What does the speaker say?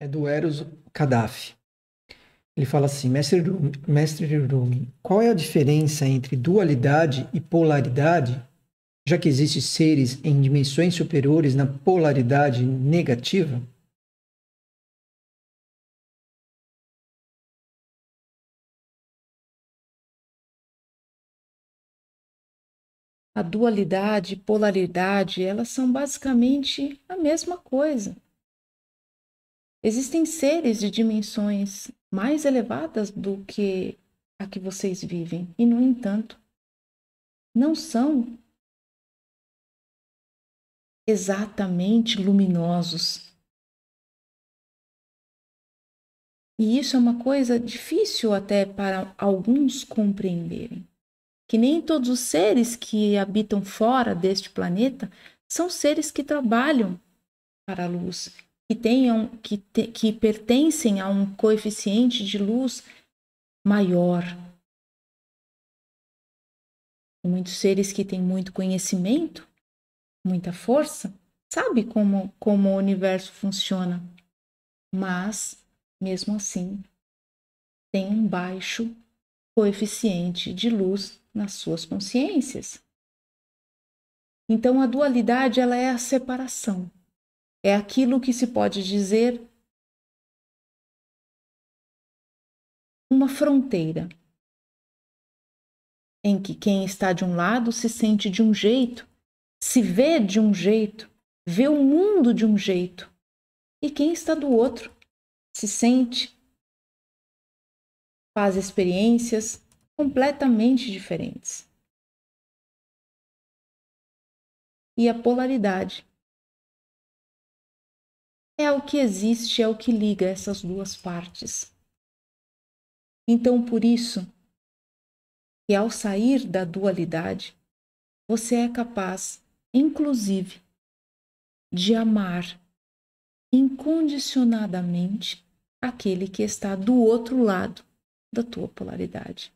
é do Eros Kadhafi. Ele fala assim, mestre Rumi, mestre Rumi, qual é a diferença entre dualidade e polaridade, já que existem seres em dimensões superiores na polaridade negativa? A dualidade e polaridade, elas são basicamente a mesma coisa. Existem seres de dimensões mais elevadas do que a que vocês vivem, e no entanto, não são exatamente luminosos. E isso é uma coisa difícil até para alguns compreenderem. Que nem todos os seres que habitam fora deste planeta são seres que trabalham para a luz que tenham que, te, que pertencem a um coeficiente de luz maior. muitos seres que têm muito conhecimento, muita força, sabe como como o universo funciona, mas mesmo assim tem um baixo coeficiente de luz nas suas consciências. Então a dualidade ela é a separação é aquilo que se pode dizer uma fronteira, em que quem está de um lado se sente de um jeito, se vê de um jeito, vê o mundo de um jeito, e quem está do outro se sente, faz experiências completamente diferentes. E a polaridade é o que existe, é o que liga essas duas partes. Então, por isso, que ao sair da dualidade, você é capaz, inclusive, de amar incondicionadamente aquele que está do outro lado da tua polaridade.